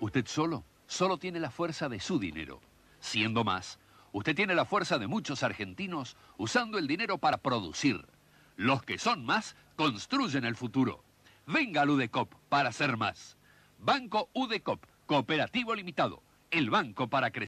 Usted solo, solo tiene la fuerza de su dinero. Siendo más, usted tiene la fuerza de muchos argentinos usando el dinero para producir. Los que son más construyen el futuro. Venga al UDECOP para ser más. Banco UDECOP, Cooperativo Limitado, el banco para crecer.